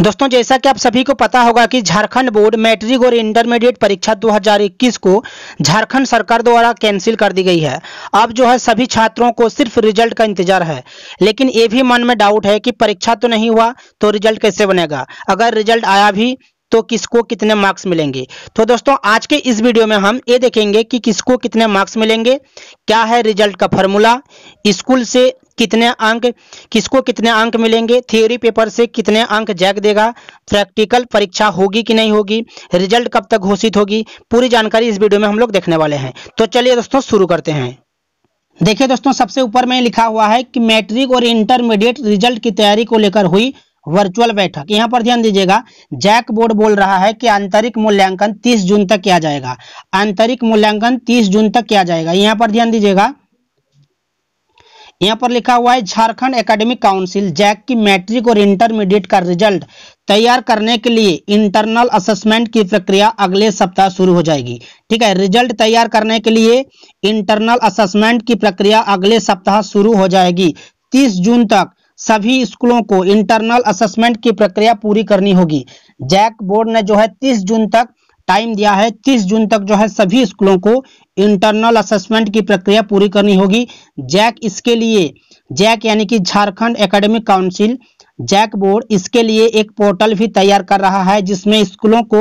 दोस्तों जैसा कि आप सभी को पता होगा कि झारखंड बोर्ड मैट्रिक और इंटरमीडिएट परीक्षा 2021 को झारखंड सरकार द्वारा कैंसिल कर दी गई है अब जो है सभी छात्रों को सिर्फ रिजल्ट का इंतजार है लेकिन ये भी मन में डाउट है कि परीक्षा तो नहीं हुआ तो रिजल्ट कैसे बनेगा अगर रिजल्ट आया भी तो किसको कितने मार्क्स मिलेंगे तो दोस्तों आज के इस वीडियो में हम ये देखेंगे कि किसको कितने मार्क्स मिलेंगे क्या है रिजल्ट का फॉर्मूला स्कूल से कितने अंक किसको कितने अंक मिलेंगे थ्योरी पेपर से कितने अंक जैक देगा प्रैक्टिकल परीक्षा होगी कि नहीं होगी रिजल्ट कब तक घोषित होगी पूरी जानकारी इस वीडियो में हम लोग देखने वाले हैं तो चलिए दोस्तों शुरू करते हैं देखिए दोस्तों सबसे ऊपर में लिखा हुआ है कि मैट्रिक और इंटरमीडिएट रिजल्ट की तैयारी को लेकर हुई वर्चुअल बैठक यहाँ पर ध्यान दीजिएगा जैक बोर्ड बोल रहा है कि आंतरिक मूल्यांकन 30 जून तक किया जाएगा आंतरिक मूल्यांकन 30 जून तक किया जाएगा यहाँ पर ध्यान दीजिएगा यहाँ पर लिखा हुआ है झारखंड एकेडमिक काउंसिल जैक की मैट्रिक और इंटरमीडिएट का रिजल्ट तैयार करने के लिए इंटरनल असेसमेंट की प्रक्रिया अगले सप्ताह शुरू हो जाएगी ठीक है रिजल्ट तैयार करने के लिए इंटरनल असेसमेंट की प्रक्रिया अगले सप्ताह शुरू हो जाएगी तीस जून तक सभी स्कूलों को इंटरनल असेसमेंट की प्रक्रिया पूरी करनी होगी जैक बोर्ड ने जो है 30 जून तक टाइम दिया है 30 जून तक जो है सभी स्कूलों को इंटरनल असेसमेंट की प्रक्रिया पूरी करनी होगी जैक इसके लिए जैक यानी कि Jharkhand academic council JAC board इसके लिए एक पोर्टल भी तैयार कर रहा है जिसमें स्कूलों को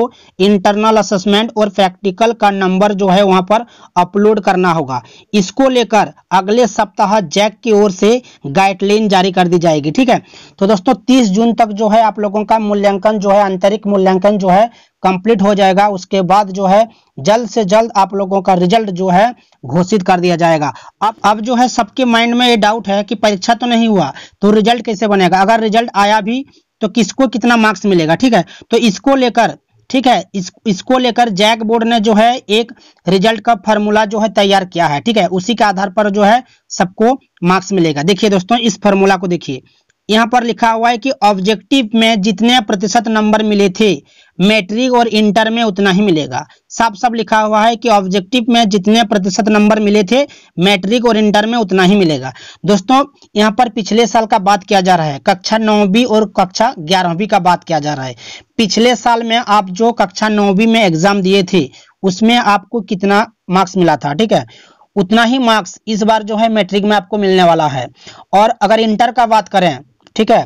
इंटरनल असेसमेंट और प्रैक्टिकल का नंबर जो है वहां पर अपलोड करना होगा इसको लेकर अगले सप्ताह जैक की ओर से गाइडलाइन जारी कर दी जाएगी ठीक है तो दोस्तों 30 जून तक जो है आप लोगों का मूल्यांकन जो है आंतरिक मूल्यांकन जो है कंप्लीट हो जाएगा उसके बाद जो है जल्द से जल्द आप लोगों का रिजल्ट जो है घोषित कर दिया जाएगा अब अब जो है सबके माइंड में ये डाउट है कि परीक्षा तो नहीं हुआ तो रिजल्ट कैसे बनेगा अगर रिजल्ट आया भी तो किसको कितना मार्क्स मिलेगा ठीक है तो इसको लेकर ठीक है इस इसको लेकर जैक बोर्ड ने जो है एक रिजल्ट का फॉर्मूला जो है तैयार किया है ठीक है उसी के आधार पर जो है सबको मार्क्स मिलेगा देखिए दोस्तों इस फॉर्मूला को देखिए यहाँ पर लिखा हुआ है कि ऑब्जेक्टिव में जितने प्रतिशत नंबर मिले थे मैट्रिक और इंटर में उतना ही मिलेगा साफ साफ लिखा हुआ है कि ऑब्जेक्टिव में जितने प्रतिशत नंबर मिले थे मैट्रिक और इंटर में उतना ही मिलेगा दोस्तों यहाँ पर पिछले साल का बात किया जा रहा है कक्षा नौवीं और कक्षा ग्यारहवीं का बात किया जा रहा है पिछले साल में आप जो कक्षा नौवीं में एग्जाम दिए थे उसमें आपको कितना मार्क्स मिला था ठीक है उतना ही मार्क्स इस बार जो है मैट्रिक में आपको मिलने वाला है और अगर इंटर का बात करें ठीक है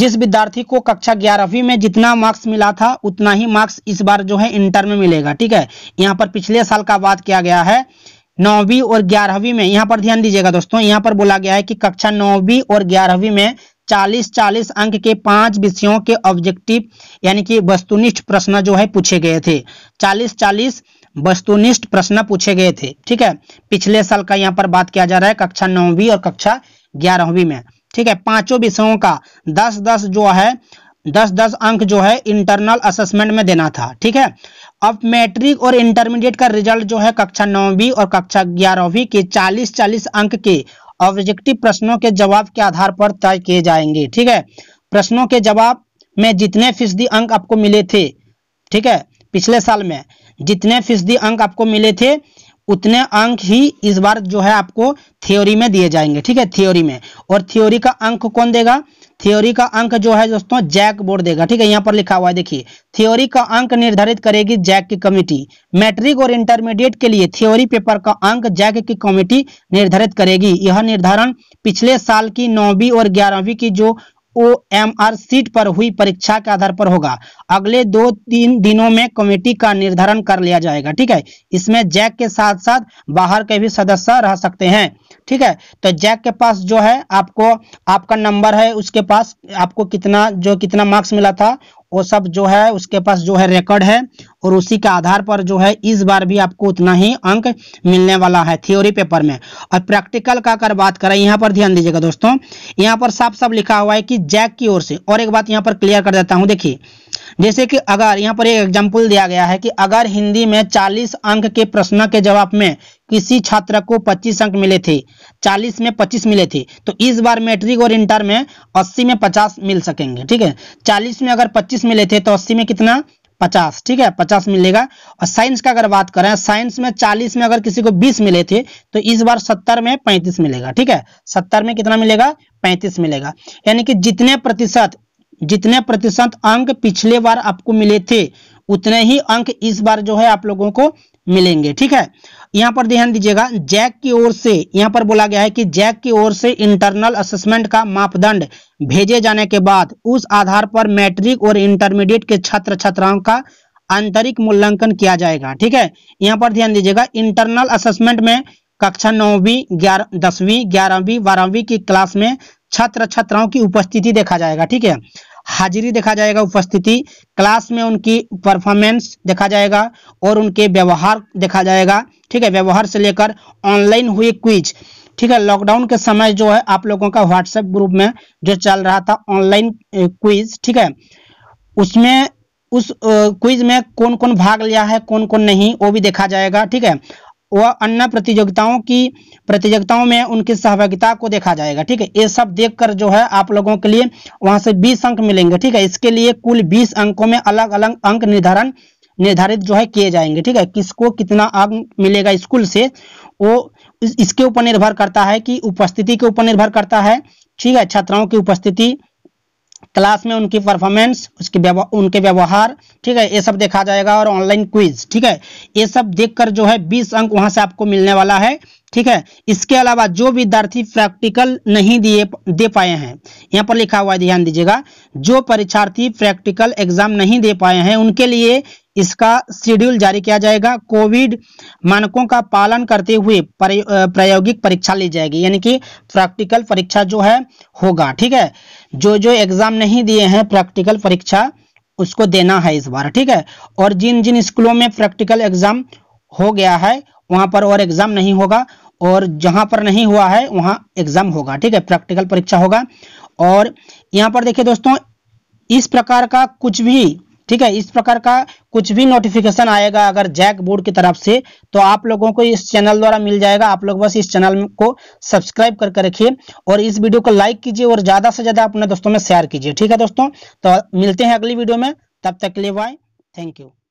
जिस विद्यार्थी को कक्षा ग्यारहवीं में जितना मार्क्स मिला था उतना ही मार्क्स इस बार जो है इंटर में मिलेगा ठीक है यहाँ पर पिछले साल का बात किया गया है नौवीं और ग्यारहवीं में यहाँ पर ध्यान दीजिएगा दोस्तों यहाँ पर बोला गया है कि कक्षा नौवीं और ग्यारहवीं में चालीस चालीस अंक के पांच विषयों के ऑब्जेक्टिव यानी कि वस्तुनिष्ठ प्रश्न जो है पूछे गए थे चालीस चालीस वस्तुनिष्ठ प्रश्न पूछे गए थे ठीक है पिछले साल का यहाँ पर बात किया जा रहा है कक्षा नौवीं और कक्षा ग्यारहवीं में ठीक है पांचों विषयों का दस दस जो है दस दस अंक जो है इंटरनल असेसमेंट में देना था ठीक है अब मैट्रिक और इंटरमीडिएट का रिजल्ट जो है कक्षा नौवीं और कक्षा ग्यारहवीं के चालीस चालीस अंक के ऑब्जेक्टिव प्रश्नों के जवाब के आधार पर तय किए जाएंगे ठीक है प्रश्नों के जवाब में जितने फीसदी अंक आपको मिले थे ठीक है पिछले साल में जितने फीसदी अंक आपको मिले थे उतने अंक ही इस बार जो है आपको थ्योरी में दिए जाएंगे ठीक है थ्योरी में और थ्योरी का अंक कौन देगा थ्योरी का अंक जो है दोस्तों जैक बोर्ड देगा ठीक है यहाँ पर लिखा हुआ है देखिए थ्योरी का अंक निर्धारित करेगी जैक की कमेटी मैट्रिक और इंटरमीडिएट के लिए थ्योरी पेपर का अंक जैक की कमेटी निर्धारित करेगी यह निर्धारण पिछले साल की नौवीं और ग्यारहवीं की जो ओ एम आर सीट पर हुई परीक्षा के आधार पर होगा अगले दो तीन दिनों में कमेटी का निर्धारण कर लिया जाएगा ठीक है इसमें जैक के साथ साथ बाहर के भी सदस्य रह सकते हैं ठीक है तो जैक के पास जो है आपको आपका नंबर है उसके पास आपको कितना जो कितना मार्क्स मिला था वो सब जो है उसके पास जो है रिकॉर्ड है और उसी के आधार पर जो है इस बार भी आपको उतना ही अंक मिलने वाला है थ्योरी पेपर में और प्रैक्टिकल का अगर बात करें यहाँ पर ध्यान दीजिएगा दोस्तों यहाँ पर साफ साफ लिखा हुआ है कि जैक की ओर से और एक बात यहाँ पर क्लियर कर देता हूँ देखिए जैसे कि अगर यहाँ पर एक एग्जाम्पल दिया गया है कि अगर हिंदी में 40 अंक के प्रश्न के जवाब में किसी छात्र को 25 अंक मिले थे 40 में 25 मिले थे तो इस बार मैट्रिक और इंटर में 80 में 50 मिल सकेंगे ठीक है 40 में अगर 25 मिले थे तो 80 में कितना पचास ठीक है पचास मिलेगा और साइंस का अगर बात करें साइंस में चालीस में अगर किसी को बीस मिले थे तो इस बार सत्तर में पैंतीस मिलेगा ठीक है सत्तर में कितना मिलेगा पैंतीस मिलेगा यानी कि जितने प्रतिशत जितने प्रतिशत अंक पिछले बार आपको मिले थे उतने ही अंक इस बार जो है आप लोगों को मिलेंगे ठीक है यहाँ पर ध्यान दीजिएगा जैक की ओर से यहाँ पर बोला गया है कि जैक की ओर से इंटरनल असेसमेंट का मापदंड भेजे जाने के बाद उस आधार पर मैट्रिक और इंटरमीडिएट के छात्र छात्राओं का आंतरिक मूल्यांकन किया जाएगा ठीक है यहाँ पर ध्यान दीजिएगा इंटरनल असेसमेंट में कक्षा नौवीं ग्यारह दसवीं ग्यारहवीं बारहवीं की क्लास में छात्र छात्राओं की उपस्थिति देखा जाएगा ठीक है हाजिरी देखा जाएगा उपस्थिति क्लास में उनकी परफॉर्मेंस देखा जाएगा और उनके व्यवहार देखा जाएगा ठीक है व्यवहार से लेकर ऑनलाइन हुई क्विज ठीक है लॉकडाउन के समय जो है आप लोगों का व्हाट्सएप ग्रुप में जो चल रहा था ऑनलाइन क्विज ठीक है उसमें उस क्विज में कौन कौन भाग लिया है कौन कौन नहीं वो भी देखा जाएगा ठीक है व अन्य प्रतियोगिताओं की प्रतियोगिताओं में उनकी सहभागिता को देखा जाएगा ठीक है ये सब देखकर जो है आप लोगों के लिए वहां से बीस अंक मिलेंगे ठीक है इसके लिए कुल बीस अंकों में अलग अलग अंक निर्धारण निर्धारित जो है किए जाएंगे ठीक है किसको कितना अंक मिलेगा स्कूल से वो इसके ऊपर निर्भर करता है कि उपस्थिति के ऊपर निर्भर करता है ठीक है छात्राओं की उपस्थिति क्लास में उनकी परफॉर्मेंस उसके उनके व्यवहार ठीक है ये सब देखा जाएगा और ऑनलाइन क्विज ठीक है ये सब देखकर जो है 20 अंक वहां से आपको मिलने वाला है ठीक है इसके अलावा जो विद्यार्थी प्रैक्टिकल नहीं दिए दे पाए हैं यहाँ पर लिखा हुआ है ध्यान दीजिएगा जो परीक्षार्थी प्रैक्टिकल एग्जाम नहीं दे पाए हैं उनके लिए इसका शेड्यूल जारी किया जाएगा कोविड मानकों का पालन करते हुए प्रायोगिक परीक्षा ली जाएगी यानी कि प्रैक्टिकल परीक्षा जो है होगा ठीक है जो जो एग्जाम नहीं दिए हैं प्रैक्टिकल परीक्षा उसको देना है इस बार ठीक है और जिन जिन स्कूलों में प्रैक्टिकल एग्जाम हो गया है वहां पर और एग्जाम नहीं होगा और जहां पर नहीं हुआ है वहां एग्जाम होगा ठीक है प्रैक्टिकल परीक्षा होगा और यहाँ पर देखिए दोस्तों इस प्रकार का कुछ भी ठीक है इस प्रकार का कुछ भी नोटिफिकेशन आएगा अगर जैक बोर्ड की तरफ से तो आप लोगों को इस चैनल द्वारा मिल जाएगा आप लोग बस इस चैनल को सब्सक्राइब करके रखिए और इस वीडियो को लाइक कीजिए और ज़्यादा से ज़्यादा अपने दोस्तों में शेयर कीजिए ठीक है दोस्तों तो मिलते हैं अगली वीडियो में तब तक के लिए बाय थैंक यू